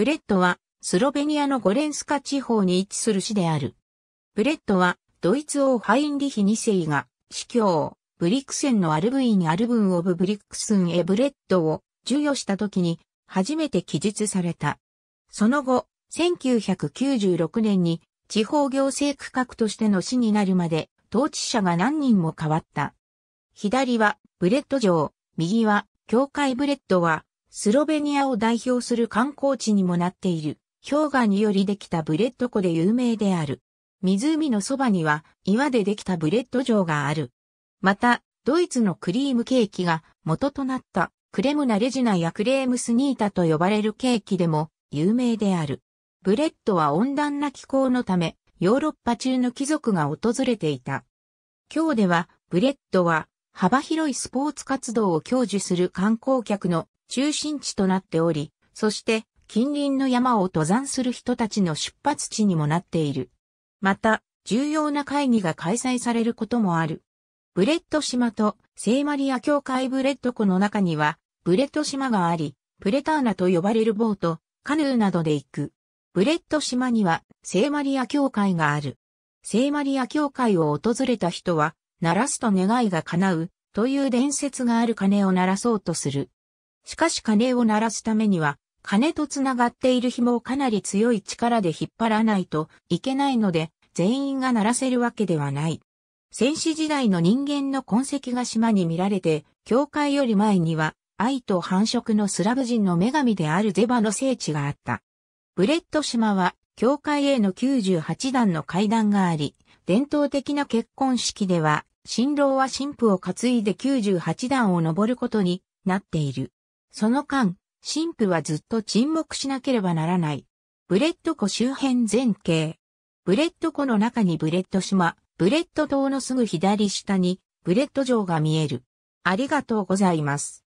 ブレットは、スロベニアのゴレンスカ地方に位置する市である。ブレットは、ドイツ王ハインリヒ2世が、司教、ブリックセンのアルブイにアルブンオブブリックスンへブレットを授与した時に、初めて記述された。その後、1996年に、地方行政区画としての市になるまで、統治者が何人も変わった。左は、ブレット城、右は、教会ブレットは、スロベニアを代表する観光地にもなっている、氷河によりできたブレッド湖で有名である。湖のそばには岩でできたブレッド城がある。また、ドイツのクリームケーキが元となったクレムナレジナやクレームスニータと呼ばれるケーキでも有名である。ブレッドは温暖な気候のため、ヨーロッパ中の貴族が訪れていた。今日では、ブレッドは幅広いスポーツ活動を享受する観光客の中心地となっており、そして近隣の山を登山する人たちの出発地にもなっている。また、重要な会議が開催されることもある。ブレット島と聖マリア教会ブレット湖の中には、ブレット島があり、プレターナと呼ばれるボート、カヌーなどで行く。ブレット島には聖マリア教会がある。聖マリア教会を訪れた人は、鳴らすと願いが叶うという伝説がある鐘を鳴らそうとする。しかし鐘を鳴らすためには、鐘とつながっている紐をかなり強い力で引っ張らないといけないので、全員が鳴らせるわけではない。戦士時代の人間の痕跡が島に見られて、教会より前には、愛と繁殖のスラブ人の女神であるゼバの聖地があった。ブレット島は、教会への98段の階段があり、伝統的な結婚式では、新郎は新婦を担いで98段を登ることになっている。その間、神父はずっと沈黙しなければならない。ブレッド湖周辺全景。ブレッド湖の中にブレッド島、ブレッド島のすぐ左下に、ブレッド城が見える。ありがとうございます。